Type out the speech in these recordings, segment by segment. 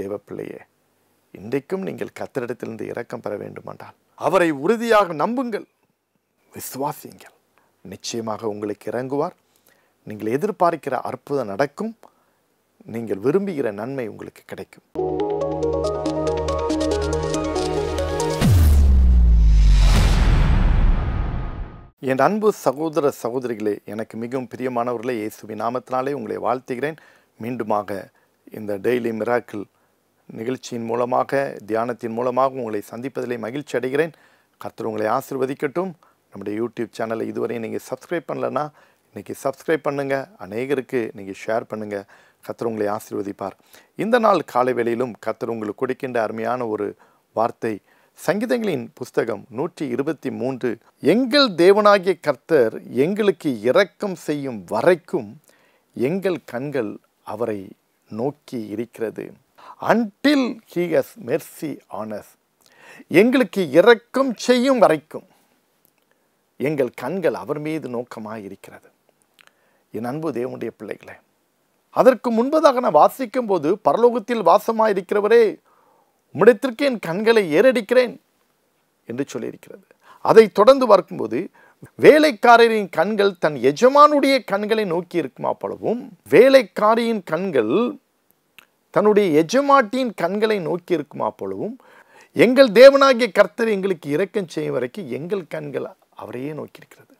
தேவப்பிள்ளையே இன்றைக்கும் நீங்கள் கத்தரிடத்திலிருந்து இரக்கம் பெற வேண்டுமென்றால் அவரை உறுதியாக நம்புங்கள் விசுவாசியுங்கள் நிச்சயமாக உங்களுக்கு இறங்குவார் நீங்கள் எதிர்பார்க்கிற அற்புதம் நடக்கும் நீங்கள் விரும்புகிற நன்மை உங்களுக்கு கிடைக்கும் என் அன்பு சகோதர சகோதரிகளே எனக்கு மிகவும் பிரியமானவர்களே இயேசுவி நாமத்தினாலே உங்களை வாழ்த்துகிறேன் மீண்டுமாக இந்த டெய்லி மிராக்கிள் நிகழ்ச்சியின் மூலமாக தியானத்தின் மூலமாக உங்களை சந்திப்பதிலே மகிழ்ச்சி அடைகிறேன் கர்த்தர் உங்களை ஆசிர்வதிக்கட்டும் நம்முடைய யூடியூப் சேனலை இதுவரை நீங்கள் சப்ஸ்கிரைப் பண்ணலன்னா இன்றைக்கி சப்ஸ்கிரைப் பண்ணுங்கள் அநேகருக்கு நீங்கள் ஷேர் பண்ணுங்கள் கர்த்தர் உங்களை ஆசிர்வதிப்பார் இந்த நாள் காலை வேளையிலும் கர்த்தர் உங்களுக்கு கொடுக்கின்ற அருமையான ஒரு வார்த்தை சங்கீதங்களின் புஸ்தகம் நூற்றி இருபத்தி மூன்று எங்கள் தேவனாகிய கர்த்தர் எங்களுக்கு இரக்கம் செய்யும் வரைக்கும் எங்கள் கண்கள் அவரை நோக்கி இருக்கிறது until he has mercy on us எங்களுக்கு இறக்கம் செய்யும் வரைக்கும் எங்கள் கண்கள் அவர் மீது நோக்கமாக இருக்கிறது என் அன்பு தேவனுடைய பிள்ளைகளே அதற்கு முன்பதாக நான் வாசிக்கும் போது பரலோகத்தில் வாசமாக இருக்கிறவரே உம்மிடத்திற்கு என் கண்களை ஏறடிக்கிறேன் என்று சொல்லியிருக்கிறது அதை தொடர்ந்து பார்க்கும்போது வேலைக்காரரின் கண்கள் தன் எஜமானுடைய கண்களை நோக்கி இருக்குமா போலவும் வேலைக்காரியின் கண்கள் தன்னுடைய எஜமாட்டியின் கண்களை நோக்கி இருக்குமா போலவும் எங்கள் தேவனாகிய கர்த்தர் எங்களுக்கு இரக்கம் செய்யும் வரைக்கும் எங்கள் கண்கள் அவரையே நோக்கியிருக்கிறது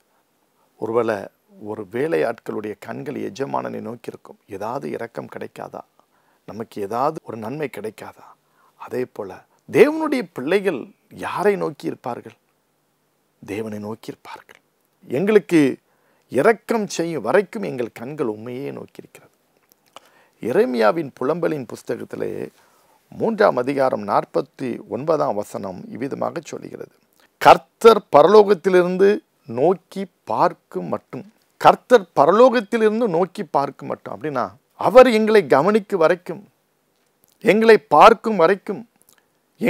ஒருவேளை ஒரு வேலை ஆட்களுடைய கண்கள் எஜமானனை நோக்கியிருக்கும் ஏதாவது இரக்கம் கிடைக்காதா நமக்கு ஏதாவது ஒரு நன்மை கிடைக்காதா அதே போல் தேவனுடைய பிள்ளைகள் யாரை நோக்கி இருப்பார்கள் தேவனை நோக்கி இருப்பார்கள் எங்களுக்கு இரக்கம் செய்யும் வரைக்கும் எங்கள் கண்கள் உண்மையே நோக்கியிருக்கிறது இறைமியாவின் புலம்பலின் புஸ்தகத்திலே மூன்றாம் அதிகாரம் நாற்பத்தி ஒன்பதாம் வசனம் இவ்விதமாக சொல்கிறது கர்த்தர் பரலோகத்திலிருந்து நோக்கி பார்க்கும் மட்டும் கர்த்தர் பரலோகத்திலிருந்து நோக்கி பார்க்கும் மட்டும் அப்படின்னா அவர் எங்களை கவனிக்கும் வரைக்கும் எங்களை பார்க்கும் வரைக்கும்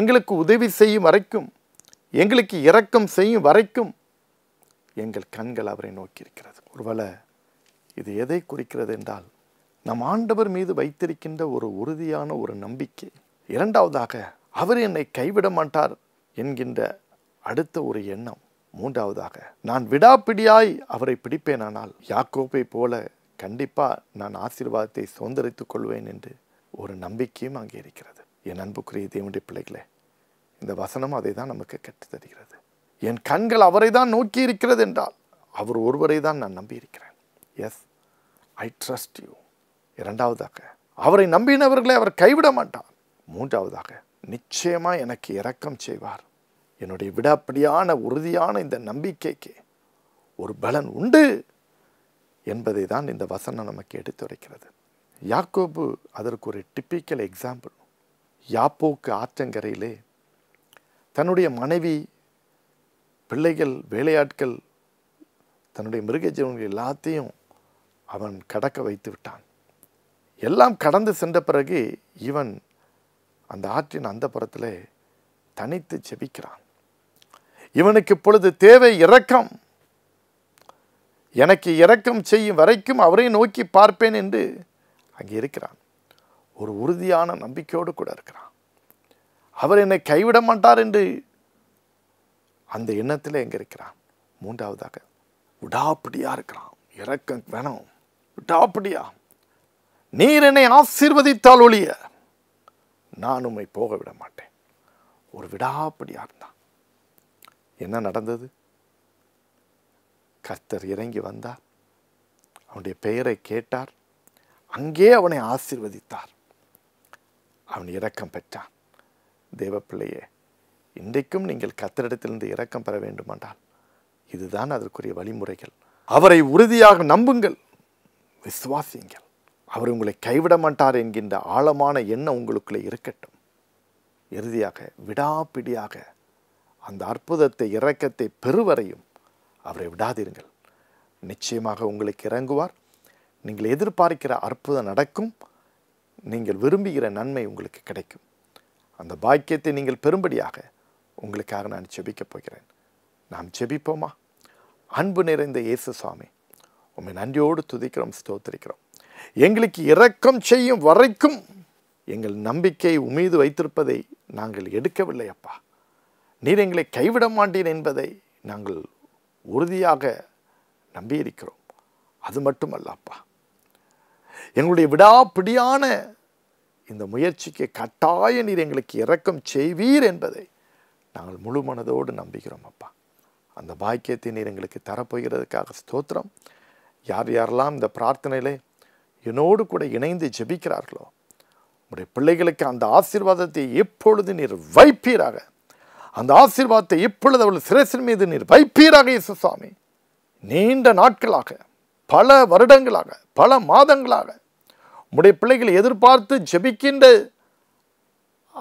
எங்களுக்கு உதவி செய்யும் வரைக்கும் எங்களுக்கு இரக்கம் செய்யும் வரைக்கும் எங்கள் கண்கள் அவரை நோக்கி இருக்கிறது ஒருவேளை இது எதை குறிக்கிறது என்றால் நம் ஆண்டவர் மீது வைத்திருக்கின்ற ஒரு உறுதியான ஒரு நம்பிக்கை இரண்டாவதாக அவர் என்னை கைவிட மாட்டார் என்கின்ற அடுத்த ஒரு எண்ணம் மூன்றாவதாக நான் விடாப்பிடியாய் அவரை பிடிப்பேனானால் யாக்கோப்பை போல கண்டிப்பாக நான் ஆசீர்வாதத்தை சுதந்திரித்துக் கொள்வேன் என்று ஒரு நம்பிக்கையும் அங்கே இருக்கிறது என் அன்புக்குரிய தேவனுடைய பிள்ளைகளே இந்த வசனம் அதை தான் நமக்கு தருகிறது என் கண்கள் அவரை தான் நோக்கி இருக்கிறது என்றால் அவர் ஒருவரை தான் நான் நம்பியிருக்கிறேன் எஸ் ஐ ட்ரஸ்ட் யூ இரண்டாவதாக அவரை நம்பினவர்களை அவர் கைவிட மாட்டார் மூன்றாவதாக நிச்சயமாக எனக்கு இரக்கம் செய்வார் என்னுடைய விடாப்படியான உறுதியான இந்த நம்பிக்கைக்கு ஒரு பலன் உண்டு என்பதை தான் இந்த வசனம் நமக்கு எடுத்துரைக்கிறது யாக்கோபு அதற்கு ஒரு டிப்பிக்கல் எக்ஸாம்பிள் யாப்போக்கு ஆற்றங்கரையிலே தன்னுடைய மனைவி பிள்ளைகள் வேலையாட்கள் தன்னுடைய மிருகஜீவன்கள் எல்லாத்தையும் அவன் கடக்க வைத்து விட்டான் எல்லாம் கடந்து சென்ற பிறகு இவன் அந்த ஆற்றின் அந்த புறத்தில் தனித்து செபிக்கிறான் இவனுக்கு இப்பொழுது தேவை இரக்கம் எனக்கு இரக்கம் செய்யும் வரைக்கும் அவரை நோக்கி பார்ப்பேன் என்று அங்கே இருக்கிறான் ஒரு உறுதியான நம்பிக்கையோடு கூட இருக்கிறான் அவர் என்னை கைவிட மாட்டார் என்று அந்த எண்ணத்தில் எங்கே இருக்கிறான் மூன்றாவதாக விடாப்படியாக இருக்கிறான் இறக்கம் வேணும் விடாப்பிடியாக நீர் என்னை ஆசீர்வதித்தால் ஒழிய நான் உண்மை போக விட மாட்டேன் ஒரு விடாப்படியாக இருந்தான் என்ன நடந்தது கர்த்தர் இறங்கி வந்தார் அவனுடைய பெயரை கேட்டார் அங்கே அவனை ஆசிர்வதித்தார் அவன் இரக்கம் பெற்றான் தேவப்பிள்ளையே இன்றைக்கும் நீங்கள் கத்தரிடத்திலிருந்து இரக்கம் பெற வேண்டுமென்றால் இதுதான் அதற்குரிய வழிமுறைகள் அவரை உறுதியாக நம்புங்கள் விசுவாசியுங்கள் அவர் உங்களை கைவிட மாட்டார் என்கின்ற ஆழமான எண்ணம் உங்களுக்குள்ளே இருக்கட்டும் இறுதியாக விடாப்பிடியாக அந்த அற்புதத்தை இறக்கத்தை பெறுவரையும் அவரை விடாதீர்கள் நிச்சயமாக உங்களுக்கு இறங்குவார் நீங்கள் எதிர்பார்க்கிற அற்புதம் நடக்கும் நீங்கள் விரும்புகிற நன்மை உங்களுக்கு கிடைக்கும் அந்த பாக்கியத்தை நீங்கள் பெரும்படியாக உங்களுக்காக நான் செபிக்கப் போகிறேன் நாம் செபிப்போமா அன்பு நிறைந்த இயேசு சுவாமி உண்மை நன்றியோடு துதிக்கிறோம் ஸ்தோத்திரிக்கிறோம் எங்களுக்கு இரக்கம் செய்யும் வரைக்கும் எங்கள் நம்பிக்கை உமீது வைத்திருப்பதை நாங்கள் எடுக்கவில்லை அப்பா நீர் எங்களை கைவிட மாட்டீர் என்பதை நாங்கள் உறுதியாக நம்பியிருக்கிறோம் அது மட்டுமல்ல அப்பா எங்களுடைய விடாப்பிடியான இந்த முயற்சிக்கு கட்டாய நீர் எங்களுக்கு இரக்கம் செய்வீர் என்பதை நாங்கள் முழு மனதோடு நம்புகிறோம் அப்பா அந்த பாக்கியத்தை நீர் எங்களுக்கு தரப்போகிறதுக்காக ஸ்தோத்திரம் யார் யாரெல்லாம் இந்த பிரார்த்தனையிலே என்னோடு கூட இணைந்து ஜெபிக்கிறார்களோ உங்களுடைய பிள்ளைகளுக்கு அந்த ஆசீர்வாதத்தை எப்பொழுது நீர் வைப்பீராக அந்த ஆசீர்வாதத்தை எப்பொழுது அவள் சிறசின் மீது நீர் வைப்பீராக இயேசுசாமி நீண்ட நாட்களாக பல வருடங்களாக பல மாதங்களாக உங்களுடைய பிள்ளைகளை எதிர்பார்த்து ஜெபிக்கின்ற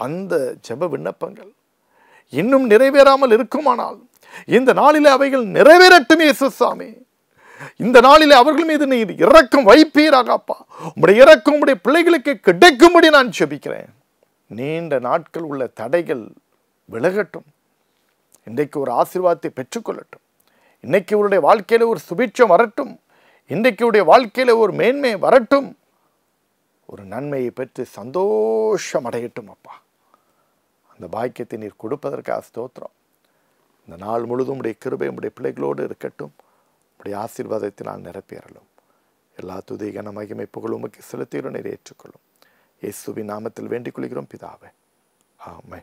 அந்த ஜெப விண்ணப்பங்கள் இன்னும் நிறைவேறாமல் இருக்குமானால் இந்த நாளில் அவைகள் நிறைவேறட்டும் இயேசுசாமி இந்த நாளிலே அவர்கள் மீது நீர் இறக்கம் வைப்பீராக அப்பா உங்களுடைய இறக்கம் உங்களுடைய பிள்ளைகளுக்கு கிடைக்கும்படி நான் செபிக்கிறேன் நீண்ட நாட்கள் உள்ள தடைகள் விலகட்டும் இன்றைக்கு ஒரு ஆசீர்வாதத்தை பெற்றுக்கொள்ளட்டும் இன்றைக்கு உருடைய வாழ்க்கையில் ஒரு சுபிட்சம் வரட்டும் இன்றைக்கு உடைய வாழ்க்கையில் ஒரு மேன்மை வரட்டும் ஒரு நன்மையை பெற்று சந்தோஷம் அடையட்டும் அப்பா அந்த பாக்கியத்தை நீர் கொடுப்பதற்காக ஸ்தோத்திரம் இந்த நாள் முழுதும் உடைய கிருபை உடைய பிள்ளைகளோடு இருக்கட்டும் உடைய நான் நிரப்பேறலும் எல்லா துதிகன மகிமை புகழ் உமக்கு செலுத்தியுடன் நிறைவேற்றுக்கொள்ளும் இயேசுவின் நாமத்தில் வேண்டிக் கொள்கிறோம் பிதாவே ஆமை